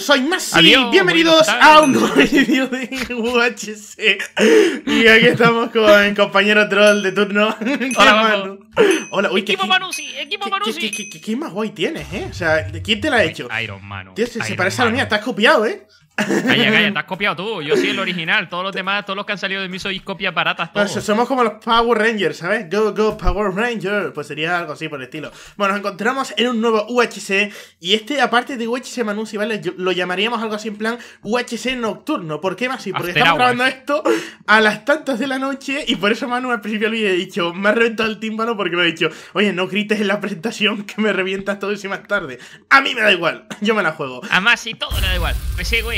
soy Masi. Bienvenidos a, un nuevo vídeo de UHC. Y aquí estamos con el compañero troll de turno. Hola, Manu. Hola, uy, equipo Manusi, equipo Manusi. ¿Qué, qué, más guay tienes, eh? O sea, ¿quién te la ha hecho? Iron Man. Se, parece a la mía, te has copiado, eh. Calla, calla, te has copiado tú. Yo soy el original. Todos los demás, todos los que han salido de mí sois copias baratas. Todos. somos como los Power Rangers, ¿sabes? Go, go, Power Ranger. Pues sería algo así por el estilo. Bueno, nos encontramos en un nuevo UHC. Y este, aparte de UHC Manusi, ¿vale? Lo llamaríamos algo así en plan UHC nocturno. ¿Por qué más? Porque estamos grabando esto a las tantas de la noche. Y por eso Manu al principio le he dicho, me ha reventado el tímpano porque me ha dicho, oye, no grites en la presentación que me revientas todo y más tarde. A mí me da igual. Yo me la juego. A si todo me da igual. Me sigo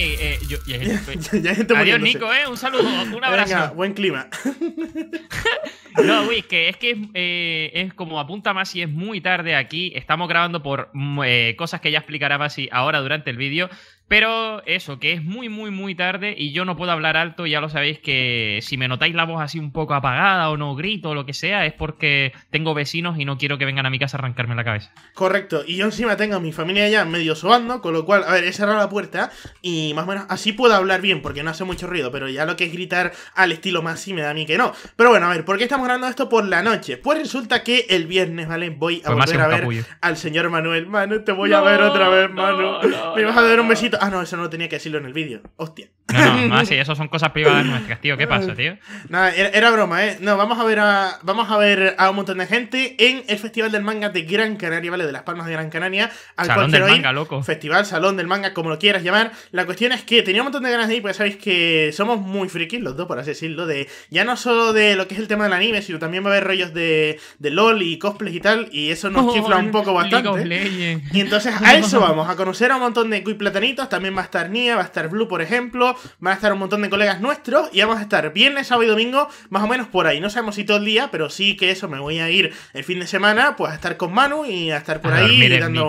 Adiós, Nico, ¿eh? Un saludo, un abrazo. buen clima. no, güey, que es que es, eh, como apunta más y es muy tarde aquí. Estamos grabando por mm, eh, cosas que ya explicará Masi ahora durante el vídeo. Pero eso, que es muy, muy, muy tarde y yo no puedo hablar alto, ya lo sabéis que si me notáis la voz así un poco apagada o no grito o lo que sea, es porque tengo vecinos y no quiero que vengan a mi casa a arrancarme la cabeza. Correcto, y yo encima tengo a mi familia ya medio sobando, con lo cual, a ver, he cerrado la puerta y más o menos así puedo hablar bien porque no hace mucho ruido, pero ya lo que es gritar al estilo más sí me da a mí que no. Pero bueno, a ver, ¿por qué estamos grabando esto por la noche? Pues resulta que el viernes, ¿vale? Voy a volver a ver al señor Manuel. Manu, te voy a ver otra vez, Manu. me vas a dar un besito. Ah, no, eso no tenía que decirlo en el vídeo. Hostia. No, no, no, eso son cosas privadas nuestras, tío. ¿Qué pasa, tío? Nada, era, broma, ¿eh? No, vamos a ver a. Vamos a ver a un montón de gente en el Festival del Manga de Gran Canaria, ¿vale? De las Palmas de Gran Canaria. Al Salón del Manga, loco. Festival, Salón del Manga, como lo quieras llamar. La cuestión es que tenía un montón de ganas de ir, Porque sabéis que somos muy frikis los dos, por así decirlo. De, ya no solo de lo que es el tema del anime, sino también va a haber rollos de, de LOL y cosplay y tal. Y eso nos chifla un poco bastante. Y entonces a eso vamos, a conocer a un montón de cuy platanitos también va a estar Nia, va a estar Blue, por ejemplo, van a estar un montón de colegas nuestros y vamos a estar viernes, sábado y domingo, más o menos por ahí. No sabemos si todo el día, pero sí que eso, me voy a ir el fin de semana, pues a estar con Manu y a estar por ahí dando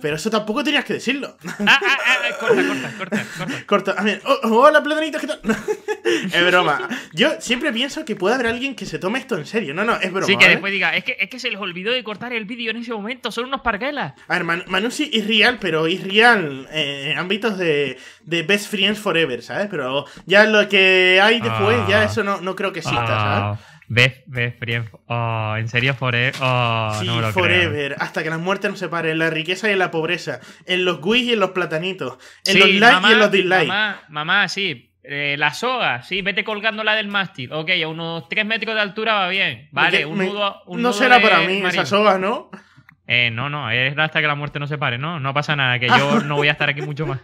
Pero eso tampoco tenías que decirlo. Ah, ah, ah, eh, corta, corta, corta, corta. A ver, oh, oh, hola, platanitos, ¿qué tal? es broma. Yo siempre pienso que puede haber alguien que se tome esto en serio. No, no, es broma. Sí, que después diga, es que, es que se les olvidó de cortar el vídeo en ese momento, son unos parguelas. A ver, Manu sí es real, pero es real. Eh, ámbitos de, Best Friends Forever, ¿sabes? Pero ya lo que hay después, ya ah. eso no, no creo que exista, ah. ¿sabes? Best, best Friends. Ah, en serio, Forever. Forever. Hasta que la muerte nos separe. En la riqueza y en la pobreza. En los guis y en los platanitos. En los likes y en los dislikes. Mamá, mamá sí. Eh, la soga, sí, vete colgándola del mástil. Ok, a unos 3 metros de altura va bien. Vale, un nudo. un no será para mí esa soga, ¿no? Eh, no, no, es hasta que la muerte no se pare, ¿no? No pasa nada, que yo no voy a estar aquí mucho más.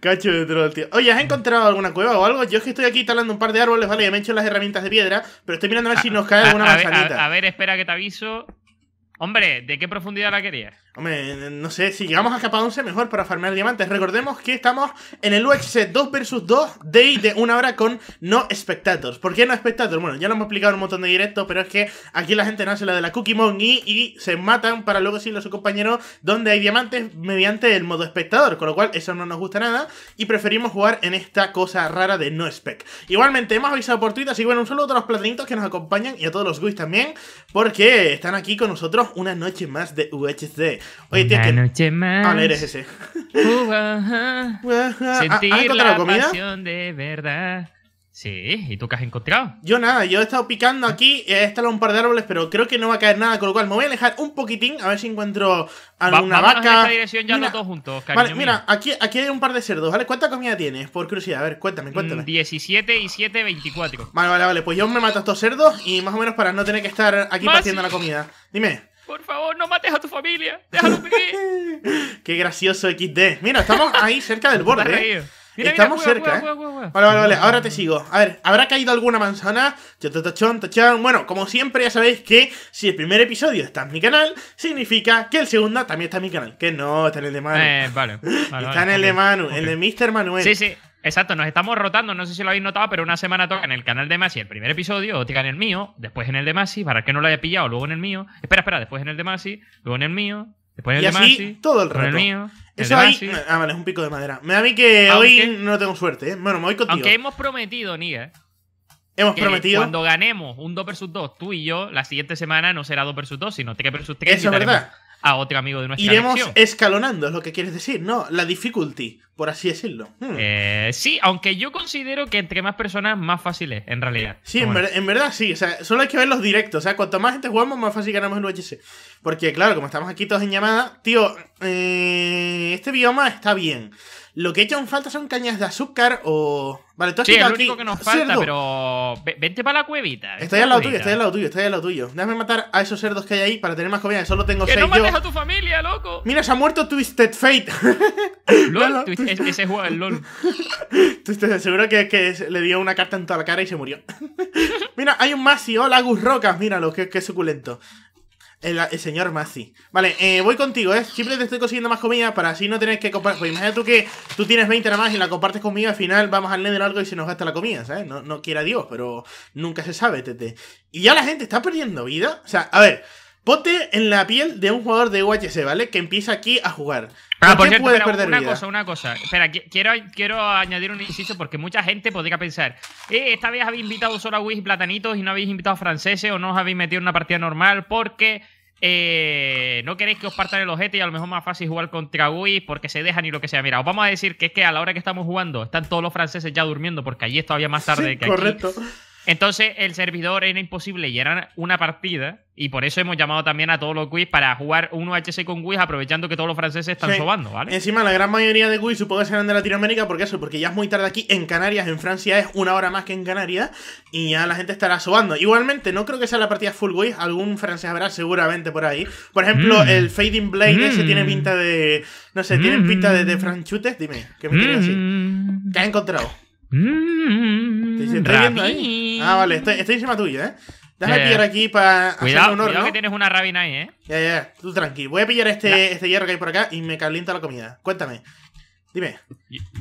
Cacho de troll, tío. Oye, ¿has encontrado alguna cueva o algo? Yo es que estoy aquí talando un par de árboles, ¿vale? Ya me he hecho las herramientas de piedra, pero estoy mirando a ver si nos cae alguna a a, ver, espera que te aviso. Hombre, ¿de qué profundidad la querías? Hombre, no sé, si llegamos a capa 11 mejor para farmear diamantes. Recordemos que estamos en el UHC 2 vs 2 Day de una hora con no espectadores. ¿Por qué no espectadores? Bueno, ya lo hemos explicado un montón de directos, pero es que aquí la gente Nace la de la Cookie Mongi y se matan para luego decirle a su compañero donde hay diamantes mediante el modo espectador, con lo cual eso no nos gusta nada y preferimos jugar en esta cosa rara de no spec. Igualmente, hemos avisado por Twitter, así que bueno, un saludo a los platinitos que nos acompañan y a todos los GUIs también, porque están aquí con nosotros una noche más de UHC Oye, tienes que. Noche más. Ah, ese. Ah, ah, comida? de verdad. Sí, ¿y tú qué has encontrado? Yo nada, yo he estado picando aquí, he estado un par de árboles, pero creo que no va a caer nada, con lo cual me voy a alejar un poquitín a ver si encuentro alguna vaca. mira, Vale, mira, aquí, aquí hay un par de cerdos, ¿vale? ¿Cuánta comida tienes? Por curiosidad, a ver, cuéntame, cuéntame. 17 mm, y 7, 24. Vale, vale, vale, pues yo me mato a estos cerdos y más o menos para no tener que estar aquí la comida. Dime. Por favor, no mates a tu familia. Déjalo vivir. Qué gracioso XD. Mira, estamos ahí cerca del borde. ¿eh? Mira, Estamos cerca. ¿eh? Vale, vale, vale. Ahora te sigo. A ver, ¿habrá caído alguna manzana? Bueno, como siempre, ya sabéis que si el primer episodio está en mi canal, significa que el segundo también está en mi canal. Que no, está en el de Manu. Eh, vale, está en el de Manu, el de Mr. Manuel. Sí, sí. Exacto, nos estamos rotando, no sé si lo habéis notado, pero una semana toca en el canal de Masi el primer episodio, Otica en el mío, después en el de Masi, para que no lo haya pillado, luego en el mío. Espera, espera, después en el de Masi, luego en el mío, después en el de Masi. Todo el rato. El mío, Eso Ah, vale, es un pico de madera. Me da a mí que hoy no tengo suerte, ¿eh? Bueno, me voy contigo. Aunque hemos prometido, eh. Hemos que prometido. Cuando ganemos un 2 versus 2, tú y yo, la siguiente semana no será 2 vs 2, sino 3 versus 3. Eso es verdad a otro amigo de nuestra Iremos escalonando, es lo que quieres decir, ¿no? La difficulty, por así decirlo. Hmm. Eh, sí, aunque yo considero que entre más personas, más fácil es, en realidad. Sí, en, verdad sí. O sea, solo hay que ver los directos. O sea, cuanto más gente jugamos, más fácil ganamos el UHC. Porque, claro, como estamos aquí todos en llamada, tío, eh, este bioma está bien. Lo que aún falta son cañas de azúcar o. Vale, tú has sí, es lo único que nos falta, pero. Vente para la cuevita. Estoy al lado tuyo, estoy al lado tuyo, estoy al lado tuyo. Déjame matar a esos cerdos que hay ahí para tener más comida. Solo tengo ¡Que seis no mates a tu familia, loco! Mira, se ha muerto Twisted Fate. LOL, e-, ese juego es LOL. Twisted, seguro que, que, le dio una carta en toda la cara y se murió. mira, hay un Masi. Hola, Gus Rocas. Míralo, que qué suculento. El, señor Mazzi. Vale, eh, voy contigo, ¿eh? Siempre te estoy consiguiendo más comida para así no tener que comprar. Pues imagina tú que tú tienes 20 nada más y la compartes conmigo, al final vamos al Nether o algo y se nos gasta la comida, ¿sabes? No, no quiera Dios, pero nunca se sabe, tete. Y ya la gente está perdiendo vida. O sea, a ver, ponte en la piel de un jugador de UHC, ¿vale? Que empieza aquí a jugar. Ah, por cierto, una cosa, una cosa. Espera, quiero, quiero añadir un inciso porque mucha gente podría pensar, eh, esta vez habéis invitado solo a Wii y Platanitos y no habéis invitado a franceses o no os habéis metido en una partida normal porque eh, no queréis que os partan el ojete y a lo mejor más fácil jugar contra Wii porque se dejan y lo que sea. Mira, os vamos a decir que es que a la hora que estamos jugando están todos los franceses ya durmiendo porque allí es todavía más tarde que aquí. Correcto. Entonces el servidor era imposible era una partida y por eso hemos llamado también a todos los quiz para jugar un UHC con quiz aprovechando que todos los franceses están sobando, ¿vale? Encima la gran mayoría de quiz supongo que serán de Latinoamérica porque eso, porque ya es muy tarde aquí en Canarias, en Francia es una hora más que en Canarias y ya la gente estará sobando. Igualmente no creo que sea la partida full quiz, algún francés habrá seguramente por ahí. Por ejemplo, mm. el Fading Blade ese tiene mm. pinta de, no sé, tiene pinta de, mm. franchutes, dime, ¿qué me quieres decir? ¿Qué has encontrado? Mmm. Ah, vale, estoy encima tuya, ¿eh? Déjame eh, pillar aquí para cuidado, honor, cuidado ¿no? que tienes una rabina ahí, ¿eh? Ya, ya, tú tranqui. Voy a pillar este, este hierro que hay por acá y me calienta la comida. Cuéntame. Dime.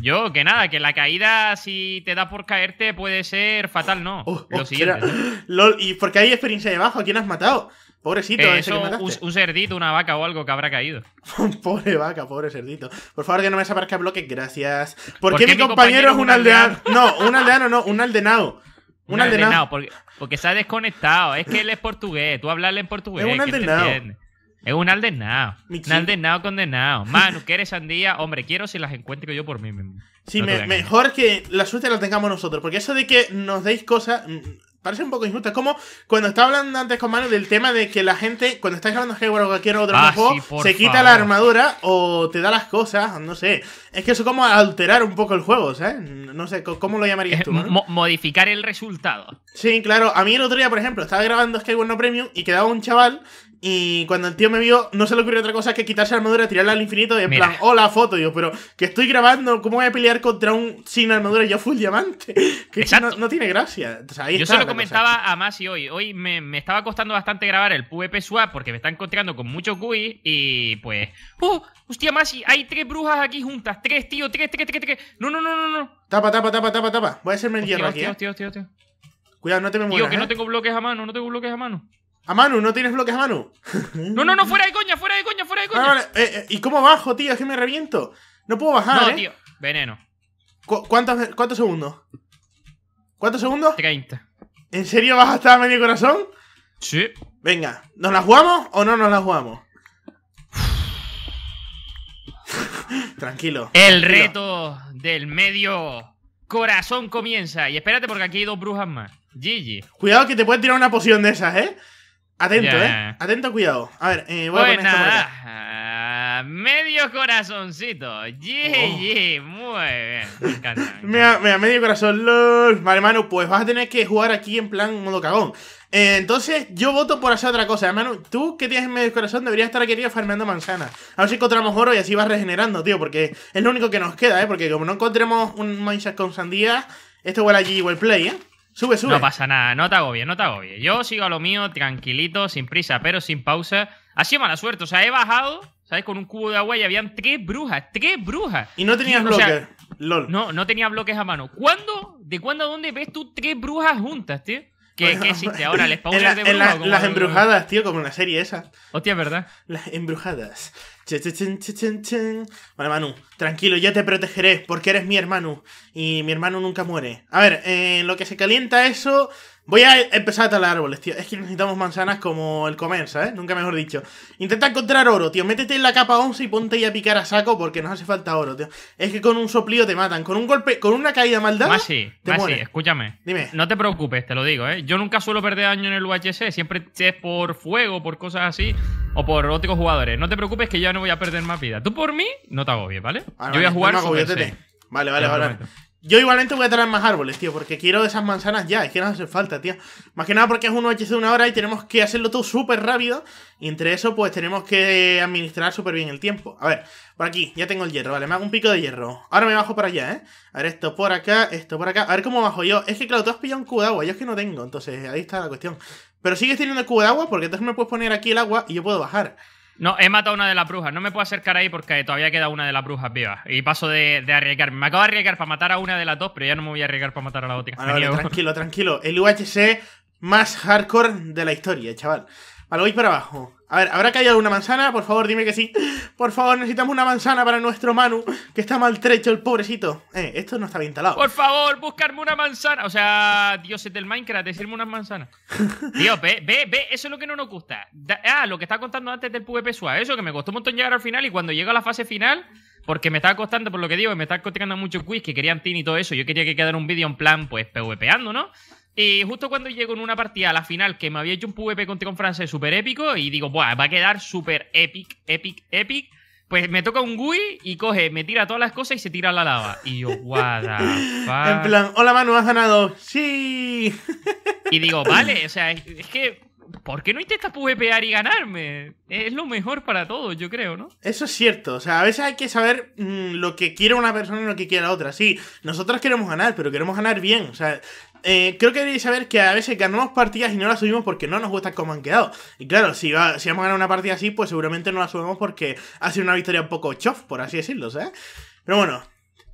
Yo, que nada, que la caída, si te da por caerte, puede ser fatal, ¿no? Oh, Lo oh, siguiente. LOL, ¿y por qué hay experiencia debajo? ¿A quién has matado? Pobrecito, eso, Un, cerdito, una vaca o algo que habrá caído. pobre vaca, pobre cerdito. Por favor, que no me desaparezca bloque. gracias. ¿Por, qué, mi compañero, es un aldeano? no, un aldeano no, un aldenado. Un, aldenado. porque, porque, se ha desconectado. Es que él es portugués. Tú hablarle en portugués. Es un aldenado. Es un aldenado. Un aldenado condenado. Manu, ¿quieres sandía? Hombre, quiero si las encuentro yo por mí mismo. Sí, mejor que la suerte la tengamos nosotros. Porque eso de que nos deis cosas parece un poco injusto. Es como cuando estaba hablando antes con Manu del tema de que la gente, cuando está grabando Skyward o cualquier otro ah, juego, se quita la armadura o te da las cosas, no sé. Es que eso es como alterar un poco el juego, ¿sabes? No sé, ¿cómo lo llamarías tú? modificar el resultado. Sí, claro. A mí el otro día, por ejemplo, estaba grabando Skyward No Premium y quedaba un chaval y cuando el tío me vio, no se le ocurrió otra cosa que quitarse la armadura, tirarla al infinito y en plan, hola foto. yo, pero que estoy grabando, ¿cómo voy a pelear contra un sin armadura y ya full diamante? Que no, no, tiene gracia. yo se lo comentaba a Masi hoy. Hoy me, estaba costando bastante grabar el PvP Swap porque me está encontrando con muchos GUI y pues. ¡Oh! Hostia, Masi, hay tres brujas aquí juntas. Tres, tío, tres, tres, tres, tres. No, no, no, no, no. Tapa, tapa, tapa, tapa, tapa. Voy a hacerme el hierro aquí. Tío, tío, tío Cuidado, no te me muevas. Tío, que no eh. tengo bloques a mano, no tengo bloques a mano. A Manu, ¿no tienes bloques a Manu? no, no, no, fuera de coña, fuera de coña, fuera de ah, coña. Eh, eh, ¿Y cómo bajo, tío? Es que me reviento. No puedo bajar. No, ¿eh? tío, veneno. cuántos, segundos? ¿Cuántos segundos? 30. ¿En serio vas hasta medio corazón? Sí. Venga, ¿nos la jugamos o no nos la jugamos? tranquilo. El reto del medio corazón comienza. Y espérate porque aquí hay dos brujas más. Gigi. Cuidado que te puede tirar una poción de esas, ¿eh? Atento, ¿eh? Atento, cuidado. A ver, eh, voy a poner Medio corazoncito. Yeah, oh. Muy bien. Me encanta. mira, medio corazón, lol. Vale, hermano, pues vas a tener que jugar aquí en plan modo cagón. Eh, entonces, yo voto por hacer otra cosa. Hermano, tú que tienes medio corazón deberías estar aquí farmeando manzanas. A ver si encontramos oro y así vas regenerando, tío. Porque es lo único que nos queda, ¿eh? Porque como no encontremos un manchas con sandía, esto igual allí, igual play, ¿eh? Sube, sube. No pasa nada, no te agobies, no te agobies. Yo sigo a lo mío tranquilito, sin prisa, pero sin pausa. Así sido mala suerte, o sea, he bajado, ¿sabes? Con un cubo de agua y habían tres brujas, tres brujas. Y no tenías bloques, LOL. No, no tenía bloques a mano. ¿Cuándo? ¿De cuándo a dónde ves tú tres brujas juntas, tío? ¿Qué, existe ahora? les spawner de Las embrujadas, tío, como una serie esa. Hostia, ¿verdad? Las embrujadas. Vale, Manu, tranquilo, ya te protegeré porque eres mi hermano y mi hermano nunca muere. A ver, eh, en lo que se calienta eso, Voy a empezar a talar árboles, tío. Es que necesitamos manzanas como el comer, ¿eh? Nunca mejor dicho. Intenta encontrar oro, tío. Métete en la capa 11 y ponte ahí a picar a saco porque nos hace falta oro, tío. Es que con un soplío te matan. Con un golpe, con una caída maldad. Masi, te Masi, escúchame. Dime. No te preocupes, te lo digo, ¿eh? Yo nunca suelo perder daño en el UHC. Siempre es por fuego, por cosas así. O por otros jugadores. No te preocupes que ya no voy a perder más vida. Tú por mí, no te agobies, ¿vale? Ah, Yo voy a jugar no agobies, Vale, vale, vale. Yo igualmente voy a traer más árboles, tío, porque quiero esas manzanas ya, es que no hace falta, tío. Más que nada porque es un OHC de una hora y tenemos que hacerlo todo súper rápido. Y entre eso, pues tenemos que administrar súper bien el tiempo. A ver, por aquí, ya tengo el hierro, vale, me hago un pico de hierro. Ahora me bajo para allá, ¿eh? A ver, esto por acá, esto por acá. A ver cómo bajo yo. Es que, claro, tú has pillado un cubo de agua, yo es que no tengo, entonces ahí está la cuestión. Pero sigues teniendo el cubo de agua porque entonces me puedes poner aquí el agua y yo puedo bajar. No, he matado una de las brujas. No me puedo acercar ahí porque todavía queda una de las brujas viva Y paso de, arriesgarme. Me acabo de arriesgar para matar a una de las dos, pero ya no me voy a arriesgar para matar a la otra. tranquilo, tranquilo. El UHC más hardcore de la historia, chaval. Vale, voy para abajo. A ver, ¿habrá caído una manzana? Por favor, dime que sí. Por favor, necesitamos una manzana para nuestro Manu, que está maltrecho, el pobrecito. Eh, esto no está bien talado. Por favor, buscarme una manzana. O sea, dioses del Minecraft, decirme unas manzanas. Dios, ve, ve, ve, eso es lo que no nos gusta. ah, lo que estaba contando antes del PvP suave, eso que me costó un montón llegar al final y cuando llego a la fase final, porque me estaba costando, por lo que digo, me estaba costando mucho quiz que querían tin y todo eso. Yo quería que quedara un vídeo en plan, pues, PvPando, ¿no? Y justo cuando llego en una partida a la final, que me había hecho un PvP contra un francés súper épico, y digo, Buah, va a quedar súper epic, epic, epic. Pues me toca un GUI y coge, me tira todas las cosas y se tira a la lava. Y yo, guada En plan, hola Manu, has ganado. ¡Sí! Y digo, vale, o sea, es que. ¿Por qué no intentas PvPar y ganarme? Es lo mejor para todos, yo creo, ¿no? Eso es cierto. O sea, a veces hay que saber mm, lo que quiere una persona y lo que quiere la otra. Sí, nosotros queremos ganar, pero queremos ganar bien. O sea, eh, creo que deberíais saber que a veces ganamos partidas y no las subimos porque no nos gusta cómo han quedado. Y claro, si, vamos a ganar una partida así, pues seguramente no la subimos porque ha sido una victoria un poco chof, por así decirlo, ¿sabes? Pero bueno,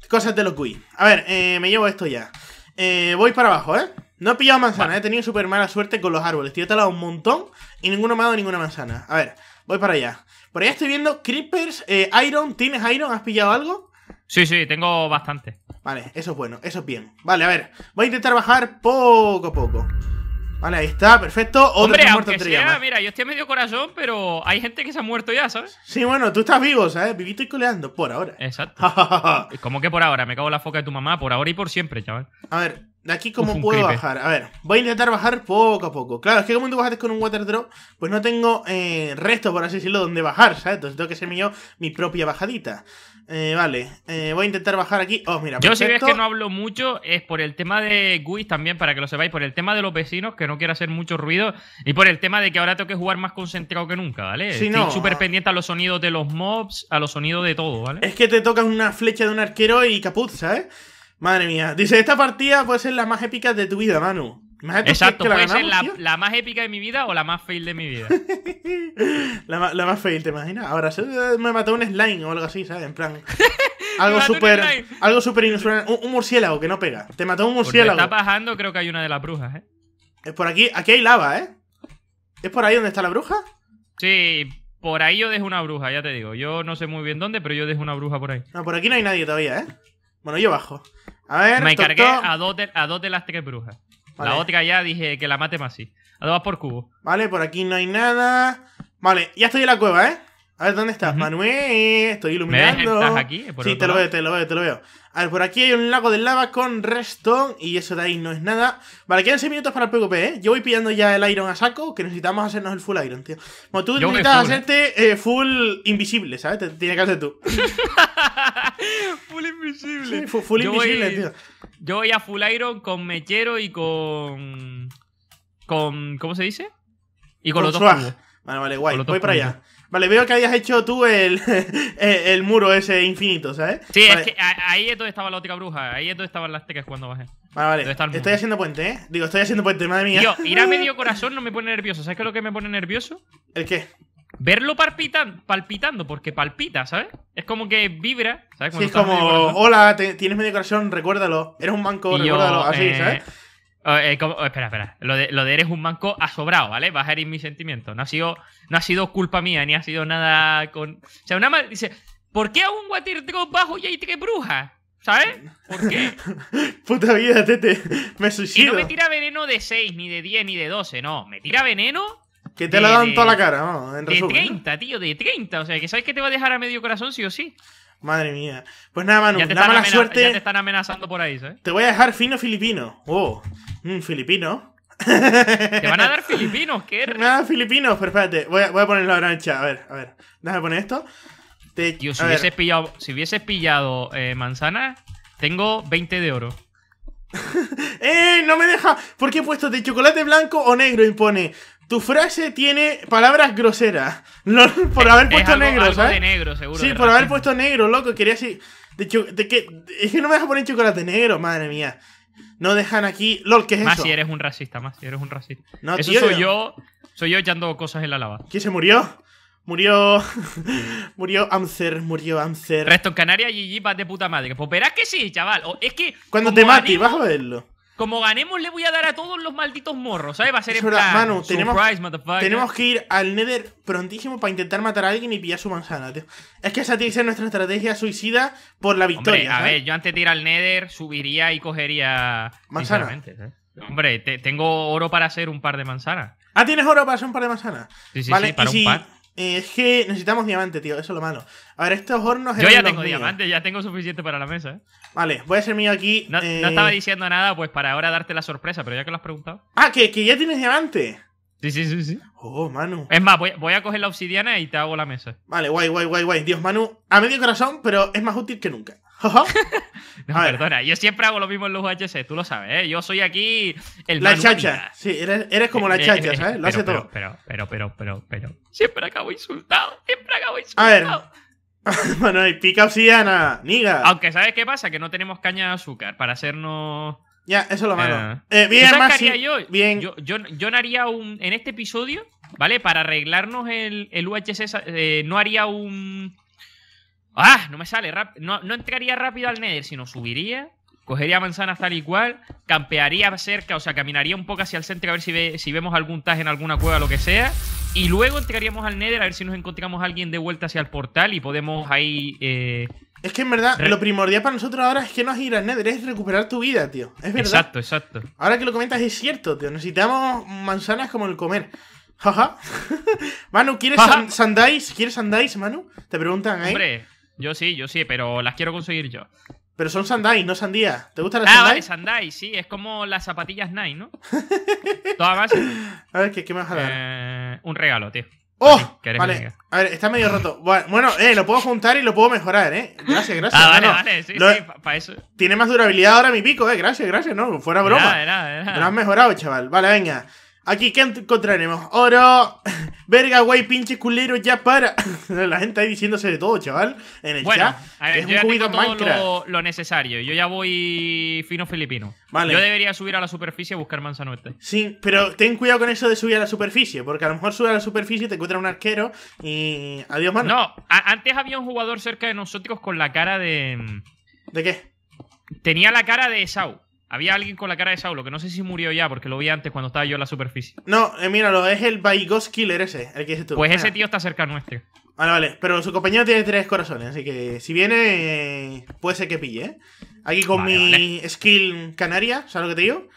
cosas de los Wii A ver, eh, me llevo esto ya. Eh, voy para abajo, ¿eh? No he pillado manzana, he tenido súper mala suerte con los árboles. Tío, he talado un montón y ninguno me ha dado ninguna manzana. A ver, voy para allá. Por allá estoy viendo creepers, Iron. ¿Tienes Iron? ¿Has pillado algo? Sí, sí, tengo bastante. Vale, eso es bueno, eso es bien. Vale, a ver, voy a intentar bajar poco a poco. Vale, ahí está, perfecto. Otro Hombre, aunque sea, mira, yo estoy medio corazón, pero hay gente que se ha muerto ya, ¿sabes? Sí, bueno, tú estás vivo, ¿sabes? Vivito y coleando, por ahora. Exacto. ¿Cómo que por ahora? Me cago en la foca de tu mamá, por ahora y por siempre, chaval. A ver, ¿De Aquí, ¿cómo puedo bajar? A ver, voy a intentar bajar poco a poco. Claro, es que como tú bajaste con un water drop, pues no tengo eh, resto, por así decirlo, donde bajar, ¿sabes? Entonces tengo que ser yo mi propia bajadita. Eh, vale, eh, voy a intentar bajar aquí. Oh, mira, Yo, si ves que no hablo mucho, es por el tema de GUIs también, para que lo sepáis, por el tema de los vecinos, que no quiero hacer mucho ruido, y por el tema de que ahora tengo que jugar más concentrado que nunca, ¿vale? Estoy súper pendiente a los sonidos de los mobs, a los sonidos de todo, ¿vale? Es que te toca una flecha de un arquero y capuz, ¿sabes? Madre mía. Dice, esta partida puede ser la más épica de tu vida, Manu. Exacto, la puede ser la, más épica de mi vida o la más fail de mi vida. la, más fail, ¿te imaginas? Ahora, eh, me mató un slime o algo así, ¿sabes? En plan... algo súper algo super inusual. Un, murciélago que no pega. Te mató un murciélago. está bajando, creo que hay una de las brujas, ¿eh? Es por aquí. Aquí hay lava, ¿eh? ¿Es por ahí donde está la bruja? Sí, por ahí yo dejo una bruja, ya te digo. Yo no sé muy bien dónde, pero yo dejo una bruja por ahí. No, por aquí no hay nadie todavía, ¿eh? Bueno, yo bajo. A ver, Me encargué a dos, de, a dos de las tres brujas. La otra ya dije que la mate más así. A dos por cubo. Vale, por aquí no hay nada. Vale, ya estoy en la cueva, ¿eh? A ver, ¿dónde estás? Manuel, estoy iluminando. ¿Estás aquí? sí, te lo veo, te lo veo, te lo veo. A ver, por aquí hay un lago de lava con redstone y eso de ahí no es nada. Vale, quedan 6 minutos para el PvP, ¿eh? Yo voy pillando ya el iron a saco, que necesitamos hacernos el full iron, tío. Como tú necesitas hacerte eh, full invisible, ¿sabes? Te tienes que hacer tú. full invisible. Sí, full, invisible, tío. Yo voy a full iron con mechero y con... con ¿Cómo se dice? Y con, con los dos Vale, vale, guay. Voy para allá. Vale, veo que habías hecho tú el, el, muro ese infinito, ¿sabes? Sí, es que ahí es donde estaba la óptica bruja, ahí es donde estaban las tecas cuando bajé. Eh. Vale, vale. Estoy haciendo puente, ¿eh? Digo, estoy haciendo puente, madre mía. Yo, ir a medio corazón no me pone nervioso. ¿Sabes qué es lo que me pone nervioso? ¿El qué? Verlo palpitando, palpitando, porque palpita, ¿sabes? Es como que vibra, ¿sabes? sí, es como, hola, tienes medio corazón, recuérdalo. Eres un manco, recuérdalo, así, eh, ¿sabes? Oh, eh, oh, espera, espera. Lo de, eres un manco asobrado, ¿vale? Vas a herir mis sentimientos. No ha sido, no ha sido culpa mía, ni ha sido nada con. O sea, una madre dice, ¿por qué a un tengo bajo y hay que brujas? ¿Sabes? ¿Por qué? Puta vida, tete. Me suicido. Y no me tira veneno de 6, ni de 10, ni de 12, no. Me tira veneno. Que te la dan toda la cara, ¿no? en De 30, tío, de 30. O sea, que sabes que te va a dejar a medio corazón sí o sí. Madre mía. Pues nada, Manu, te la suerte. Ya te están amenazando por ahí, ¿sabes? Te voy a dejar fino filipino. Oh. Mm, filipino. Te van a dar filipinos, ¿qué? Nada, ah, filipinos, pero espérate, voy a, poner la poner A ver, a ver, déjame poner esto. Yo si hubiese pillado, si eh, pillado manzana, tengo 20 de oro. ¡Eh! No me deja. ¿Por qué he puesto de chocolate blanco o negro? Impone. Tu frase tiene palabras groseras. por haber puesto negro, ¿sabes? De negro, seguro. Sí, por haber puesto negro, loco. Quería así. De es que no me deja poner chocolate negro, madre mía no dejan aquí. LOL, ¿qué es más eso? si eres un racista, más si eres un racista. No, eso soy yo. Soy yo echando cosas en la lava. ¿Quién se murió? Murió. murió murió Amser Resto en Canarias, GG, vas de puta madre. Pues verás que sí, chaval. O, es que. Cuando te mate, vas a verlo. Como ganemos, le voy a dar a todos los malditos morros, ¿sabes? Va a ser en tenemos, tenemos que ir al Nether prontísimo para intentar matar a alguien y pillar su manzana, tío. Es que esa tiene que ser nuestra estrategia suicida por la victoria. Hombre, a ver, yo antes de ir al Nether subiría y cogería. Manzana. ¿eh? Hombre, tengo oro para hacer un par de manzanas. Ah, tienes oro para hacer un par de manzanas. Sí, sí, sí, para un par. Eh, es que necesitamos diamante, tío, eso es lo malo. A ver, estos hornos. Yo ya tengo diamante, ya tengo suficiente para la mesa. ¿eh? Vale, voy a ser mío aquí. No, eh, estaba diciendo nada, pues para ahora darte la sorpresa, pero ya que lo has preguntado. Ah, que, ya tienes diamante. Sí, sí, sí, sí. Oh, Manu. Es más, voy, voy, a coger la obsidiana y te hago la mesa. Vale, guay, guay, guay, guay. Dios, Manu, a medio corazón, pero es más útil que nunca. no, perdona, yo siempre hago lo mismo en los UHC, tú lo sabes, ¿eh? Yo soy aquí el La chacha, sí, eres, eres como la eh, eh, chacha, eh, ¿sabes? Lo hace todo. Pero, pero, pero, pero, pero, siempre acabo insultado, siempre acabo insultado. A ver. bueno, hay pica obsidiana, niga. Aunque, ¿sabes qué pasa? Que no tenemos caña de azúcar para hacernos. Ya, eso es lo malo. Ah. bien, yo? Bien. Yo, yo, haría un. En este episodio, ¿vale? Para arreglarnos el, el UHC, no haría un ¡Ah! No me sale. no, entraría rápido al Nether, sino subiría, cogería manzanas tal y cual, campearía cerca, o sea, caminaría un poco hacia el centro a ver si, vemos algún tag en alguna cueva, o lo que sea. Y luego entraríamos al Nether a ver si nos encontramos a alguien de vuelta hacia el portal y podemos ahí. Eh, es que en verdad, lo primordial para nosotros ahora es que no es ir al Nether, es recuperar tu vida, tío. Es verdad. Exacto, exacto. Ahora que lo comentas es cierto, tío. Necesitamos manzanas como el comer. Jaja. Manu, ¿quieres sandáis? ¿Quieres sandáis, Manu? Te preguntan ahí. Hombre, yo sí, yo sí, pero las quiero conseguir yo. Pero son sandai, no sandías ¿Te gustan las ah, sandai? sandáis, sandai, sí. Es como las zapatillas Nike, ¿no? Todas más. A ver, ¿qué, me vas a dar? Eh, un regalo, tío. ¡Oh! Vale, a ver, está medio roto. Bueno, eh, lo puedo juntar y lo puedo mejorar, ¿eh? Gracias, gracias. Ah, vale, vale, sí, sí, para eso. Tiene más durabilidad ahora mi pico, ¿eh? Gracias, gracias, ¿no? Fuera broma. nada, nada. Lo has mejorado, chaval. Vale, venga. Aquí, ¿qué encontraremos? Oro, verga, guay, pinche culero, ya para. La gente ahí diciéndose de todo, chaval, en el chat. es un ya todo lo, necesario. Yo ya voy fino filipino. Vale. Yo debería subir a la superficie y buscar manzano Sí, pero ten cuidado con eso de subir a la superficie, porque a lo mejor sube a la superficie, te encuentra un arquero y. Adiós, mano. No, antes había un jugador cerca de nosotros con la cara de. Mm, ¿De qué? Tenía la cara de Sau. Había alguien con la cara de Saulo, que no sé si murió ya, porque lo vi antes cuando estaba yo en la superficie. No, mira eh, míralo, es el by Killer ese, el que dices tú. Pues ese tío está cerca nuestro Vale, vale, pero su compañero tiene tres corazones, así que si viene, puede ser que pille, ¿eh? Aquí con mi skill canaria, ¿sabes lo que te digo?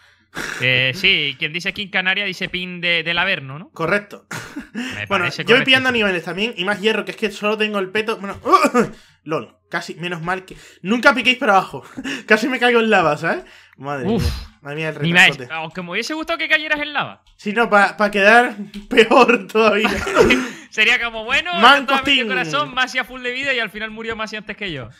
Eh, sí, quien dice skin Canaria dice pin de, del Averno, ¿no? Correcto. bueno, yo voy pillando niveles también y más hierro, que es que solo tengo el peto. Bueno, ¡uh! Lolo, casi, menos mal que. Nunca piquéis para abajo. casi me caigo en lava, ¿sabes? Madre mía. Madre mía, el Aunque me hubiese gustado que cayeras en lava. sino no, para quedar peor todavía. Sería como, bueno, mi corazón, Masi a full de vida y al final murió más antes que yo.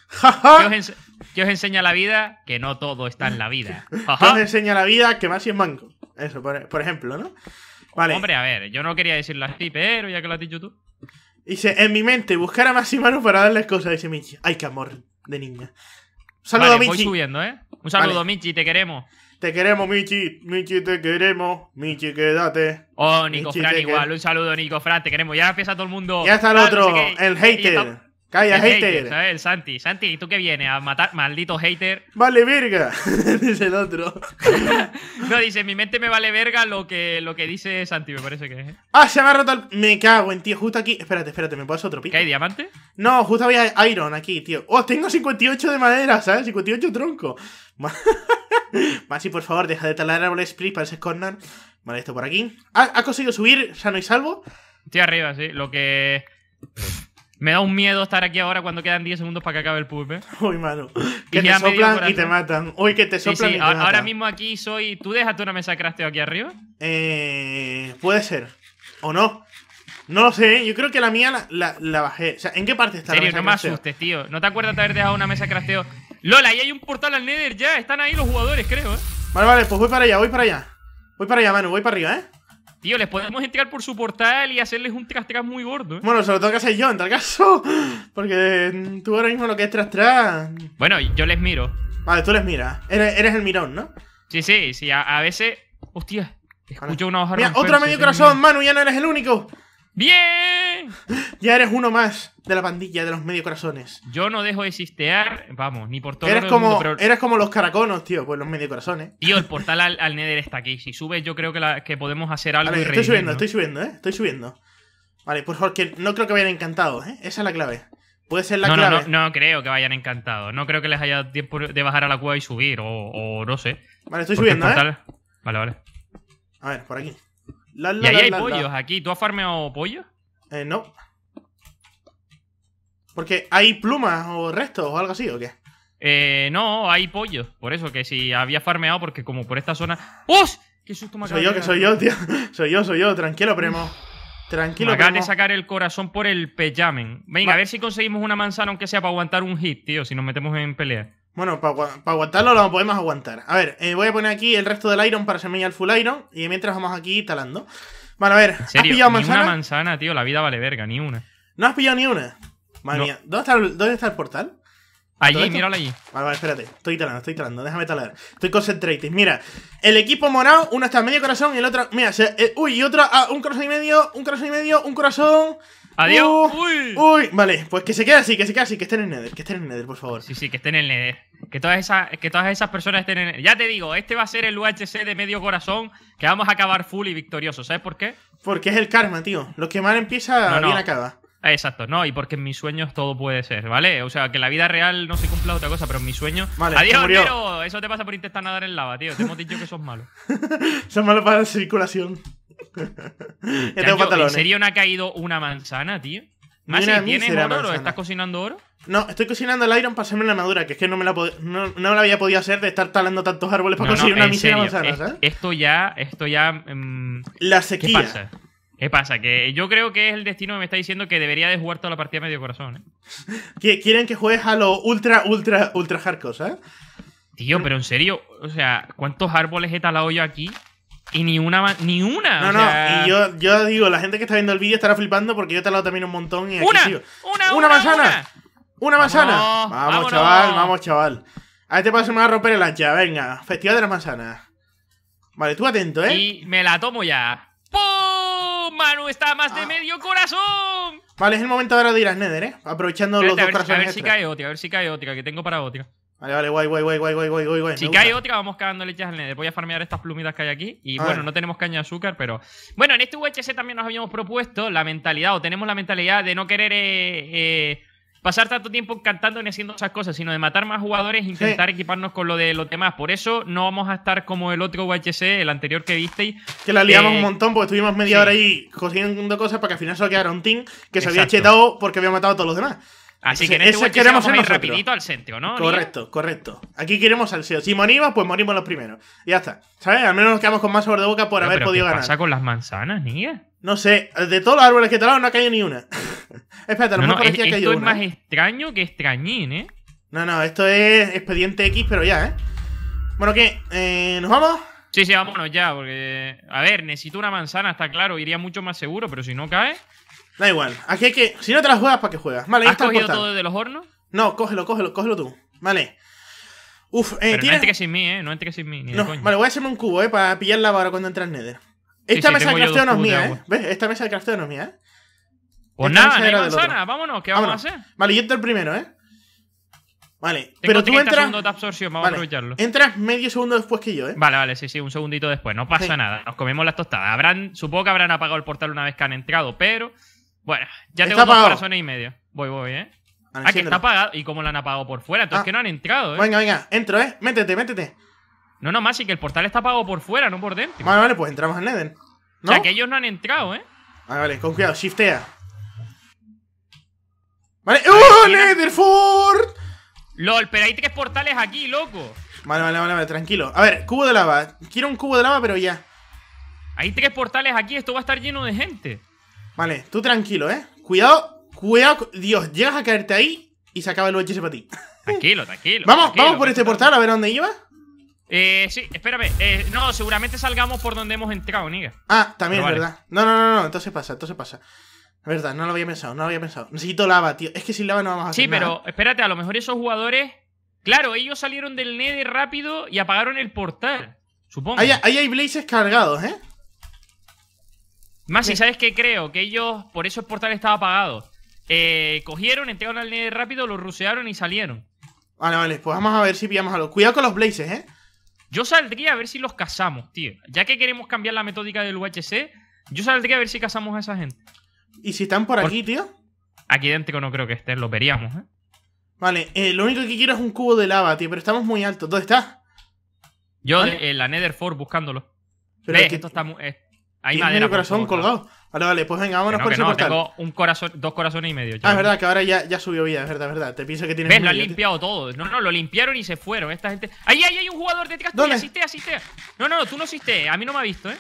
¿Qué, os enseña la vida? Que no todo está en la vida. ¿Qué os enseña la vida? Que Masi es manco. Eso, por, ejemplo, ¿no? Vale. Hombre, a ver, yo no quería decirlo así, pero ya que lo has dicho tú. Dice, en mi mente, buscar a Massimano para darles cosas. Dice Michi. Ay, qué amor de niña. Un saludo, Michi. Voy subiendo, ¿eh? Un saludo, Michi, te queremos. Te queremos, Michi. Michi, te queremos. Michi, quédate. Oh, Nico Fran, igual. Un saludo, Nico Fran, te queremos. Ya empieza todo el mundo. Ya está el ah, otro, el hater. Calla, hater. ¿sabes? Santi. Santi, ¿y tú qué vienes? A matar, maldito hater. Vale verga, dice el otro. no, dice, mi mente me vale verga lo que, lo que dice Santi, me parece que ¿eh? Ah, se me ha roto el... Me cago en, tío, justo aquí. Espérate, espérate, ¿me puedes otro pico? ¿Qué hay, diamante? No, justo había iron aquí, tío. Oh, tengo 58 de madera, ¿sabes? 58 tronco. Masi, por favor, deja de talar árboles, please, para ese corner. Vale, esto por aquí. ha conseguido subir sano y salvo? Estoy arriba, sí. Lo que... Me da un miedo estar aquí ahora cuando quedan 10 segundos para que acabe el pub, ¿eh? Uy, mano. Que te soplan y te matan. Uy, que te soplan y ahora, mismo aquí soy... ¿Tú dejaste una mesa de crafteo aquí arriba? Eh... Puede ser. ¿O no? No lo sé, ¿eh? yo creo que la mía la, bajé. O sea, ¿en qué parte está serio? la mesa no me asustes, tío. ¿No te acuerdas de haber dejado una mesa de crafteo? Lola, ahí hay un portal al Nether ya. Están ahí los jugadores, creo, ¿eh? Vale, vale, pues voy para allá, voy para allá. Voy para allá, mano. voy para arriba, ¿eh? Tío, les podemos entrar por su portal y hacerles un tras-tras muy gordo. ¿eh? Bueno, sobre todo que hacer yo, en tal caso. Porque mm, tú ahora mismo lo que es tras-tras. Bueno, yo les miro. Vale, tú les miras. Eres, el mirón, ¿no? Sí, sí, sí. A, veces. Hostia, escucho una hoja Mira, otro medio corazón, Manu, ya no eres el único. ¡Bien! Ya eres uno más de la pandilla de los medio corazones. Yo no dejo de existear, vamos, ni por todo eres como, Eres como los caraconos, tío, pues los medio corazones. Tío, el portal al, Nether está aquí. Si subes, yo creo que, que podemos hacer algo. estoy subiendo, estoy subiendo, ¿eh? Estoy subiendo. Vale, pues porque no creo que vayan encantados, ¿eh? Esa es la clave. Puede ser la clave. No, no, creo que vayan encantados. No creo que les haya tiempo de bajar a la cueva y subir, o, no sé. Vale, estoy subiendo, eh. Vale, vale. A ver, por aquí y ahí hay pollos aquí. ¿Tú has farmeado pollo Eh, no. Porque hay plumas o restos o algo así, ¿o qué? Eh, no, hay pollos. Por eso, que si había farmeado, porque como por esta zona... ¡Oh! ¡Qué susto me Soy yo, que soy yo, tío. Soy yo, soy yo. Tranquilo, primo. Tranquilo, me de sacar el corazón por el pellamen. Venga, a ver si conseguimos una manzana, aunque sea para aguantar un hit, tío, si nos metemos en pelea. Bueno, para aguantarlo lo podemos aguantar. A ver, eh, voy a poner aquí el resto del iron para semillar el full iron. Y mientras vamos aquí talando. Vale, a ver. ¿Has pillado manzana? una manzana, tío. La vida vale verga, ni una. ¿No has pillado ni una? Madre mía. ¿Dónde está, el, portal? Allí, míralo allí. Vale, vale, espérate. Estoy talando, estoy talando. Déjame talar. Estoy concentrated. Mira, el equipo morado, uno está a medio corazón y el otro. Mira, se, eh, uy, y otro ah, un corazón y medio, un corazón y medio, un corazón. Adiós. Uh, uy. vale, pues que se quede así, que se quede así, que estén en el Nether, que estén en el Nether, por favor. Sí, sí, que estén en el Nether. Que todas esas, que todas esas personas estén en el Ya te digo, este va a ser el UHC de medio corazón que vamos a acabar full y victorioso, ¿sabes por qué? Porque es el karma, tío. Lo que mal empieza, no, bien acaba. Exacto, no, y porque en mis sueños todo puede ser, ¿vale? O sea, que la vida real no se cumpla otra cosa, pero en mis sueños. Adiós, tío! Eso te pasa por intentar nadar en lava, tío. Te hemos dicho que sos malo. sos malo para la circulación. Este ¿En eh. serio no ha caído una manzana, tío? Más oro? estás cocinando oro? No, estoy cocinando el iron para hacerme la armadura, que es que no me la, no, la había podido hacer de estar talando tantos árboles para conseguir una manzana, esto ya, esto ya... Em, la sequía. ¿Qué pasa? ¿Qué pasa? Que yo creo que es el destino que me está diciendo que debería de jugar toda la partida medio corazón, ¿eh? que quieren que juegues a lo ultra, ultra, ultra hardcore, ¿sabes? Tío, pero en serio, o sea, ¿cuántos árboles he talado yo aquí y ni una. Ni una. No, no. Y yo, digo, la gente que está viendo el vídeo estará flipando porque yo te dado también un montón. Y aquí una, una, una, manzana. Una, manzana. Vamos, chaval, vamos, chaval. A este paso me va a romper el hacha. Venga, festival de las manzanas. Vale, tú atento, ¿eh? Y me la tomo ya. ¡Pum! Manu está más de ah. medio corazón. Vale, es el momento ahora de ir a Nether, ¿eh? Aprovechando los dos a ver, A ver si cae otra, a ver si cae otra, que tengo para ótica. Vale, vale, guay, guay, guay, guay, guay, guay, guay. Si cae otra, vamos cagando leches al Nether. Voy a farmear estas plumitas que hay aquí. Y bueno, no tenemos caña de azúcar, pero. Bueno, en este UHC también nos habíamos propuesto la mentalidad, o tenemos la mentalidad de no querer eh, eh, pasar tanto tiempo cantando ni haciendo esas cosas, sino de matar más jugadores e intentar equiparnos con lo de los demás. Por eso no vamos a estar como el otro UHC, el anterior que visteis. Que la liamos eh, un montón porque estuvimos media hora ahí Cosiendo cosas para que al final solo quedara un team que se había chetado porque había matado a todos los demás. Así que en este ese queremos ir rapidito al centro, ¿no? Correcto, correcto. Aquí queremos al SEO. Si morimos, pues morimos los primeros. Y ya está. ¿Sabes? Al menos nos quedamos con más sobre de boca por haber podido ganar. ¿Qué pasa con las manzanas, niña? No sé. De todos los árboles que he traído no ha caído ni una. Espérate, a lo mejor aquí parecía Esto es más ¿eh? extraño que extrañín, ¿eh? No, no, esto es expediente X, pero ya, ¿eh? Bueno, ¿qué? Eh, bueno qué nos vamos? Sí, sí, vámonos ya, porque. A ver, necesito una manzana, está claro, iría mucho más seguro, pero si no cae. Da igual. Aquí hay que. Si no te las juegas, ¿para qué juegas? Vale, ¿Has está cogido el todo de los hornos? No, cógelo, cógelo, cógelo tú. Vale. Uf, eh, Pero ¿tienes? no entres sin mí, eh. No entres sin mí. Ni no, coño. Vale, voy a hacerme un cubo, eh, para pillar la ahora cuando entras al Nether. Esta mesa de crafteo no es mía, eh. ¿Ves? Esta mesa de crafteo no es mía, eh. Pues nada, no manzana, vámonos, ¿qué vamos a hacer? Vale, yo entro el primero, eh. Vale, pero tú entras. De absorción, vamos a aprovecharlo. Entras medio segundo después que yo, ¿eh? Vale, vale, sí, sí, un segundito después. No pasa nada. Nos comemos las tostadas. supongo que habrán apagado el portal una vez que han entrado, pero bueno, ya tengo dos corazones y medio. Voy, voy, ¿eh? ah, que está apagado. ¿Y cómo lo han apagado por fuera? Entonces ah. que no han entrado, ¿eh? Venga, venga, entro, ¿eh? Métete, métete. No, no, más y que el portal está apagado por fuera, no por dentro. Vale, vale, pues entramos al Nether. O sea, que ellos no han entrado, ¿eh? Vale, vale, con cuidado, shiftea. Vale, ¡Oh, Netherfort! LOL, pero hay tres portales aquí, loco. vale, vale, vale, tranquilo. A ver, cubo de lava. Quiero un cubo de lava, pero ya. Hay tres portales aquí, esto va a estar lleno de gente. Vale, tú tranquilo, ¿eh? Cuidado, cuidado. Dios, llegas a caerte ahí y se acaba el VHS para ti. Tranquilo, tranquilo. Vamos, vamos por este portal a ver dónde iba. Eh, sí, espérame. Eh, no, seguramente salgamos por donde hemos entrado, nigga Ah, también verdad. No, no, no, no, entonces pasa, entonces pasa. Verdad, no lo había pensado, no lo había pensado. Necesito lava, tío. Es que sin lava no vamos a hacer Sí, pero espérate, a lo mejor esos jugadores. Claro, ellos salieron del Nether rápido y apagaron el portal. Supongo. ahí hay blazes cargados, ¿eh? Más, si ¿sabes que creo? Que ellos, por eso el portal estaba apagado. Eh, cogieron, entregaron al Nether rápido, lo rusearon y salieron. Vale, vale, pues vamos a ver si pillamos a los. Cuidado con los blazes, ¿eh? Yo saldría a ver si los cazamos, tío. Ya que queremos cambiar la metódica del UHC, yo saldría a ver si cazamos a esa gente. ¿Y si están por, aquí, tío? Aquí dentro no creo que estén, lo veríamos, ¿eh? Vale, eh, lo único que quiero es un cubo de lava, tío, pero estamos muy altos. ¿Dónde está? Yo en la Nether 4 buscándolo. Pero Ve, esto está muy... Hay madera. corazón colgado. Vale, vale, pues venga, vámonos por que ese no, portal. Tengo un corazón, dos corazones y medio. Ah, es verdad, que ahora ya, ya subió vida, es verdad, es verdad. Te pienso que tienes. ¿Ves? Lo han limpiado todo. No, no, lo limpiaron y se fueron. Esta gente. ¡Ahí, ahí hay un jugador detrás tuya! ¡Asiste, asiste! No, no, no, tú no asiste. A mí no me ha visto, ¿eh?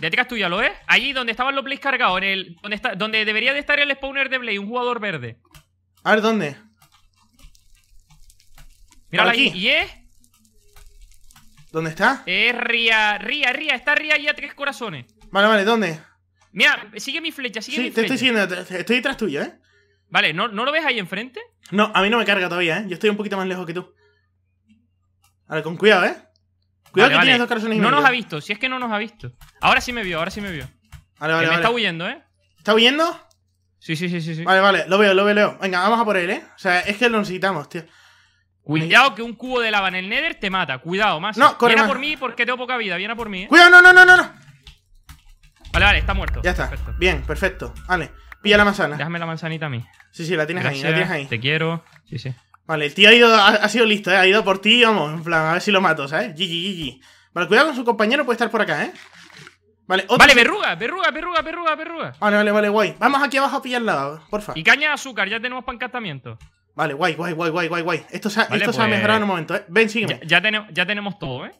Detrás tuyo, ¿lo ves? Allí donde estaban los blaze cargados, en el. Donde, está, debería de estar el spawner de Blade, un jugador verde. A ver, ¿dónde? Míralo aquí ¿Y es? ¿Dónde está? Es Ría, Ría, Ría. Está Ría y a tres corazones. Vale, vale, ¿dónde? Mira, sigue mi flecha, sigue sí, te estoy siguiendo, estoy detrás tuyo, ¿eh? Vale, ¿no, ¿no lo ves ahí enfrente? No, a mí no me carga todavía, ¿eh? Yo estoy un poquito más lejos que tú. A ver, con cuidado, ¿eh? Cuidado que tienes dos corazones No nos ha visto, si es que no nos ha visto. Ahora sí me vio, ahora sí me vio. Vale, vale, que me está huyendo, ¿eh? ¿Está huyendo? Sí, sí, sí, sí, sí. Vale, vale, lo veo, lo veo, Leo. Venga, vamos a por él, ¿eh? O sea, es que lo necesitamos, tío. Cuidado que un cubo de lava en el Nether te mata. Cuidado, más. No, Viene a por mí porque tengo poca vida. Viene por mí. ¿eh? Cuidado, no, no, no, no, Vale, vale, está muerto. Ya está. Bien, perfecto. Vale, pilla la manzana. Déjame la manzanita a mí. Sí, sí, la tienes ahí, la tienes ahí. Te quiero. Sí, sí. Vale, el tío ha ido, ha, sido listo, ¿eh? ha ido por ti, vamos, en plan, a ver si lo mato, ¿sabes? GG, GG. Vale, cuidado con su compañero, puede estar por acá, ¿eh? Vale, otro... vale, verruga, verruga, verruga, verruga, verruga. Vale, vale, vale, guay. Vamos aquí abajo a pillar lava, porfa. Y caña de azúcar, ya tenemos para Vale, guay, guay, guay, guay, guay, guay. Esto se ha, mejorado en un momento, ¿eh? Ven, sígueme. Ya, tenemos, ya tenemos todo, ¿eh?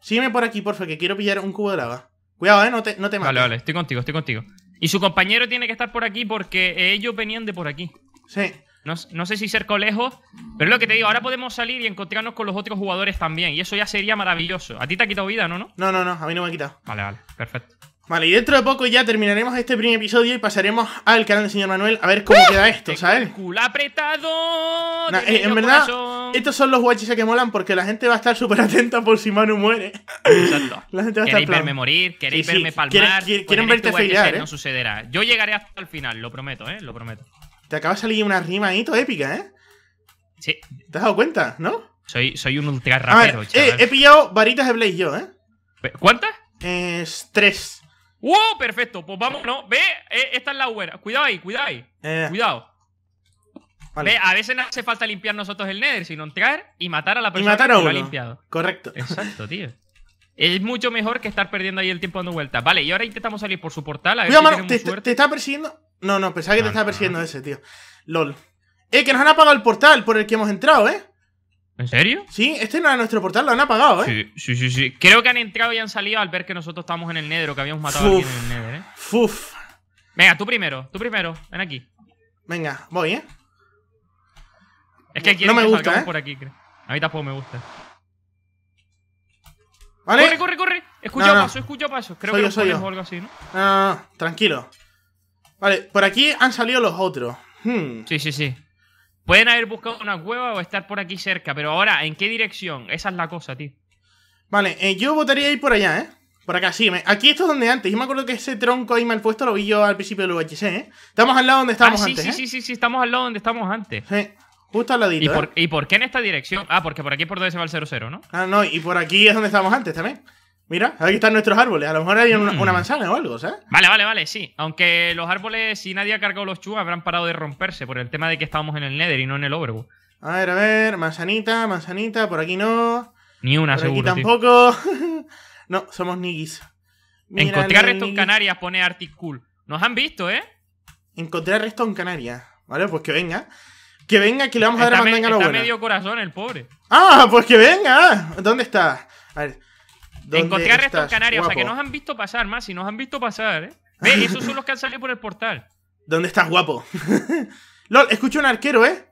Sígueme por aquí, porfa, que quiero pillar un cubo de lava. Cuidado, ¿eh? No te, no mates. Vale, vale, estoy contigo, estoy contigo. Y su compañero tiene que estar por aquí porque ellos venían de por aquí. Sí. No, sé si cerca o lejos, pero es lo que te digo, ahora podemos salir y encontrarnos con los otros jugadores también. Y eso ya sería maravilloso. A ti te ha quitado vida, ¿no? No, no, no, no a mí no me ha quitado. Vale, vale, perfecto. Vale, y dentro de poco ya terminaremos este primer episodio y pasaremos al canal del señor Manuel a ver cómo ¡Uh! queda esto, ¿sabes? apretado. Eh, en verdad, estos son los guachis que molan porque la gente va a estar súper atenta por si Manu muere. Exacto. La gente va a estar verme morir, queréis verme palmar. Pues quieren, este verte ¿eh? sucederá. Yo llegaré hasta el final, lo prometo, ¿eh? Lo prometo. Te acaba de salir una rima ahí épica, ¿eh? Sí. ¿Te has dado cuenta, no? Soy, soy un ultra rapero, eh, he pillado varitas de Blaze yo, ¿eh? ¿Cuántas? Eh, tres. ¡Wow! Perfecto. Pues vamos, Ve, eh, esta es la buena. Cuidado ahí, cuidado ahí. Eh. Cuidado. a veces no hace falta limpiar nosotros el Nether, sino entrar y matar a la persona que lo ha limpiado. Correcto. Exacto, tío. Es mucho mejor que estar perdiendo ahí el tiempo dando vueltas. Vale, y ahora intentamos salir por su portal. A ver si mano, te, está persiguiendo. No, no, pensaba que te ah, estaba persiguiendo ese, tío. LOL. Eh, que nos han apagado el portal por el que hemos entrado, ¿eh? ¿En serio? Sí, este no era nuestro portal, lo han apagado, ¿eh? Sí, sí, sí, Creo que han entrado y han salido al ver que nosotros estábamos en el o que habíamos matado a alguien en el Nether, ¿eh? Fuf. Venga, tú primero, tú primero, ven aquí. Venga, voy, ¿eh? Es que aquí no me gusta, ¿eh? por aquí, creo. A mí tampoco me gusta. ¿Vale? Corre, corre, corre. Escucha paso, escucha paso. Creo que yo, soy o algo así, ¿no? No, tranquilo. Vale, por aquí han salido los otros. Hmm. Sí, sí, sí. Pueden haber buscado una cueva o estar por aquí cerca, pero ahora, ¿en qué dirección? Esa es la cosa, tío. Vale, eh, yo votaría ir por allá, ¿eh? Por acá, sí. Aquí esto es donde antes. Yo me acuerdo que ese tronco ahí mal puesto lo vi yo al principio del UHC, ¿eh? Estamos al lado donde estábamos ah, antes. Sí, ¿eh? sí, sí, sí, estamos al lado donde estábamos antes. Sí. Justo al ladito. ¿Y por, ¿eh? ¿Y por qué en esta dirección? Ah, porque por aquí es por donde se va el 00, ¿no? Ah, no, y por aquí es donde estábamos antes también. Mira, aquí están nuestros árboles. A lo mejor hay mm. una, manzana o algo, ¿sabes? Vale, vale, vale, sí. Aunque los árboles, si nadie ha cargado los chubas, habrán parado de romperse por el tema de que estábamos en el Nether y no en el Overwood. A ver, a ver, manzanita, manzanita, por aquí no. Ni una, por Aquí tampoco. no, somos niggis Encontré a en Canarias, pone Arctic Cool. Nos han visto, ¿eh? Encontré a en Canarias. Vale, pues que venga. Que venga, que le vamos a dar a mandanga a Está medio corazón el pobre. Ah, pues que venga. ¿Dónde está? A ver. Encontré a Restos Canarias, o sea que nos han visto pasar, más si nos han visto pasar, ¿eh? ¿Ves? Esos son los que han salido por el portal. ¿Dónde estás, guapo? LOL, escucho un arquero, ¿eh?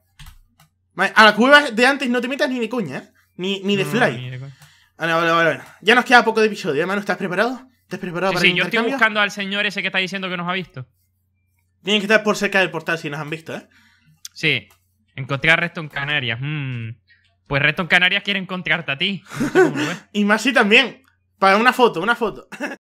A la cueva de antes no te metas ni de coña, ¿eh? Ni, ni de fly. Vale, vale, vale. Ya nos queda poco de episodio, hermano. ¿eh, ¿Estás preparado? ¿Estás preparado para el para Sí, yo estoy buscando al señor ese que está diciendo que nos ha visto. Tienen que estar por cerca del portal si nos han visto, ¿eh? Sí. Encontré a Reston Canarias. Mm. pues Pues en Canarias quiere encontrarte a ti. y Masi también. Para una foto, una foto.